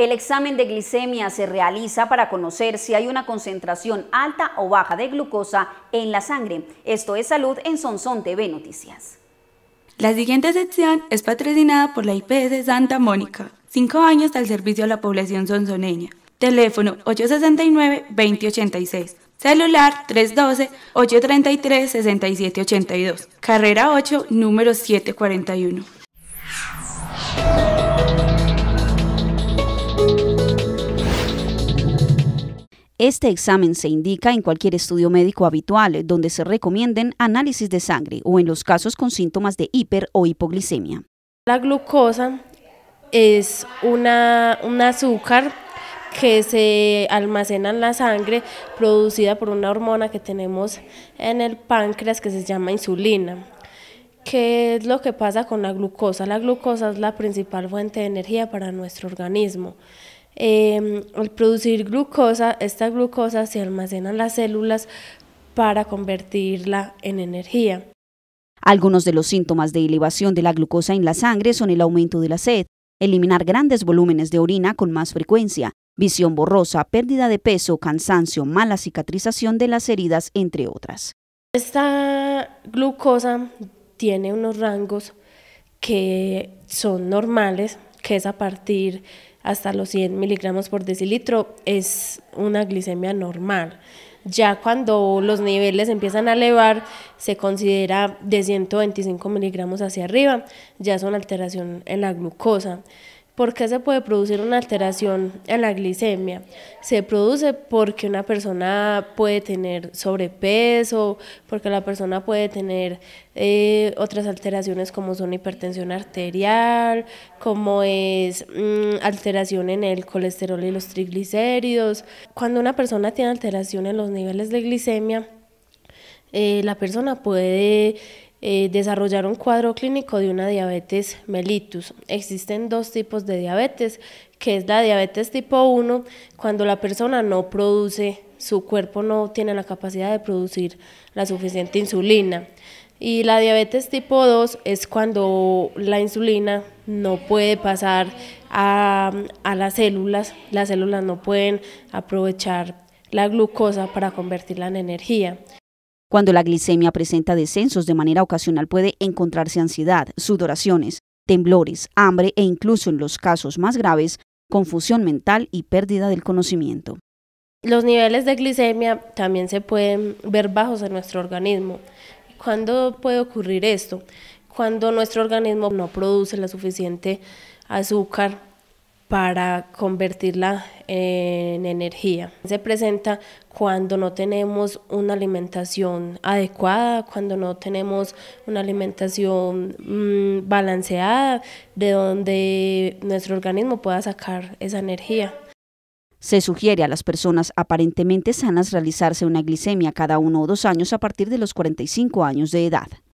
El examen de glicemia se realiza para conocer si hay una concentración alta o baja de glucosa en la sangre. Esto es Salud en Sonson TV Noticias. La siguiente sección es patrocinada por la IPS Santa Mónica. Cinco años al servicio a la población sonzoneña. Teléfono 869-2086. Celular 312-833-6782. Carrera 8, número 741. Este examen se indica en cualquier estudio médico habitual donde se recomienden análisis de sangre o en los casos con síntomas de hiper o hipoglicemia. La glucosa es una, un azúcar que se almacena en la sangre producida por una hormona que tenemos en el páncreas que se llama insulina. ¿Qué es lo que pasa con la glucosa? La glucosa es la principal fuente de energía para nuestro organismo. Em, al producir glucosa, esta glucosa se almacena en las células para convertirla en energía. Algunos de los síntomas de elevación de la glucosa en la sangre son el aumento de la sed, eliminar grandes volúmenes de orina con más frecuencia, visión borrosa, pérdida de peso, cansancio, mala cicatrización de las heridas, entre otras. Esta glucosa tiene unos rangos que son normales, que es a partir hasta los 100 miligramos por decilitro, es una glicemia normal. Ya cuando los niveles empiezan a elevar, se considera de 125 miligramos hacia arriba, ya es una alteración en la glucosa. ¿Por qué se puede producir una alteración en la glicemia? Se produce porque una persona puede tener sobrepeso, porque la persona puede tener eh, otras alteraciones como son hipertensión arterial, como es mm, alteración en el colesterol y los triglicéridos. Cuando una persona tiene alteración en los niveles de glicemia, eh, la persona puede eh, desarrollar un cuadro clínico de una diabetes mellitus. Existen dos tipos de diabetes, que es la diabetes tipo 1, cuando la persona no produce, su cuerpo no tiene la capacidad de producir la suficiente insulina. Y la diabetes tipo 2 es cuando la insulina no puede pasar a las células, las células no pueden aprovechar la glucosa para convertirla en energía. Cuando la glicemia presenta descensos de manera ocasional puede encontrarse ansiedad, sudoraciones, temblores, hambre e incluso en los casos más graves, confusión mental y pérdida del conocimiento. Los niveles de glicemia también se pueden ver bajos en nuestro organismo. ¿Cuándo puede ocurrir esto? Cuando nuestro organismo no produce la suficiente azúcar para convertirla en energía. Se presenta cuando no tenemos una alimentación adecuada, cuando no tenemos una alimentación mm, balanceada, de donde nuestro organismo pueda sacar esa energía. Se sugiere a las personas aparentemente sanas realizarse una glicemia cada uno o dos años a partir de los 45 años de edad.